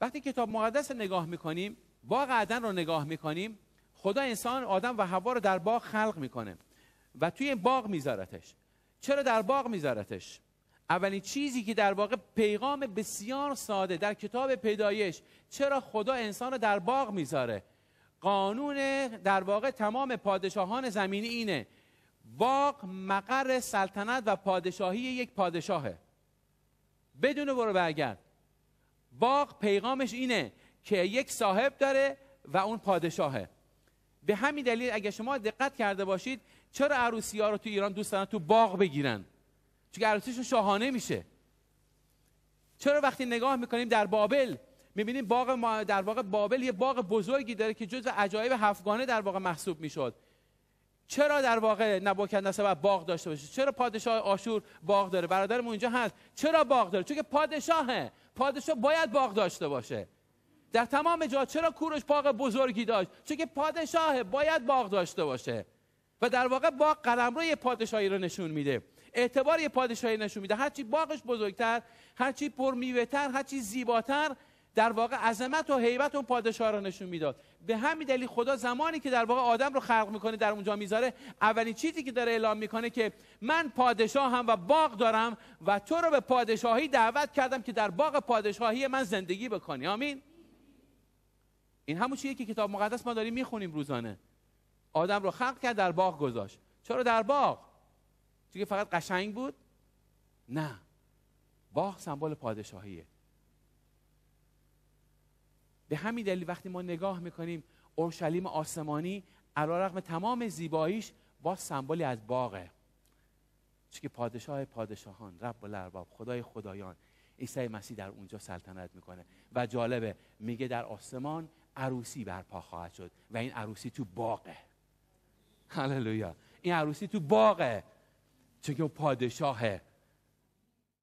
وقتی کتاب مقدس رو نگاه میکنیم باغ عدن رو نگاه میکنیم خدا انسان آدم و هوا رو در باغ خلق میکنه و توی باغ میذارتش چرا در باغ میذارتش اولین چیزی که در واقع پیغام بسیار ساده در کتاب پیدایش چرا خدا انسان رو در باغ میذاره قانون در واقع تمام پادشاهان زمینی اینه باغ مقر سلطنت و پادشاهی یک پادشاهه بدون برو برگرد باغ پیغامش اینه که یک صاحب داره و اون پادشاهه به همین دلیل اگه شما دقت کرده باشید چرا عروسی ها رو تو ایران دوست دارن تو باغ بگیرن چون عروسیشون شاهانه میشه چرا وقتی نگاه میکنیم در بابل میبینیم باغ در واقع بابل یه باغ بزرگی داره که جزو عجایب هفتگانه در واقع محسوب میشد چرا در واقع نبوکدنصر بعد باغ داشته باشه چرا پادشاه آشور باغ داره برادرم اینجا هست چرا باغ داره چون پادشاهه پادشاه باید باغ داشته باشه در تمام جا چرا کورش باغ بزرگی داشت چون که پادشاه باید باغ داشته باشه و در واقع باغ قلمرو پادشاهی رو نشون میده اعتبار یه پادشاهی نشون میده هرچی باغش بزرگتر هرچی پر تر هرچی زیباتر در واقع عظمت و حیبت اون پادشاه رو نشون میداد به همین دلیل خدا زمانی که در واقع آدم رو خلق میکنه در اونجا میذاره اولین چیزی که داره اعلام میکنه که من پادشاه هم و باغ دارم و تو رو به پادشاهی دعوت کردم که در باغ پادشاهی من زندگی بکنی آمین این همون چیزی که کتاب مقدس ما داریم میخونیم روزانه آدم رو خلق کرد در باغ گذاشت چرا در باغ چون فقط قشنگ بود نه باغ سمبل پادشاهیه به همین دلیل وقتی ما نگاه میکنیم اورشلیم آسمانی علا رقم تمام زیباییش با سمبولی از باغه چون که پادشاه پادشاهان رب لرباب، خدای خدایان عیسی مسیح در اونجا سلطنت میکنه و جالبه میگه در آسمان عروسی برپا خواهد شد و این عروسی تو باغه هللویا این عروسی تو باغه چون که پادشاهه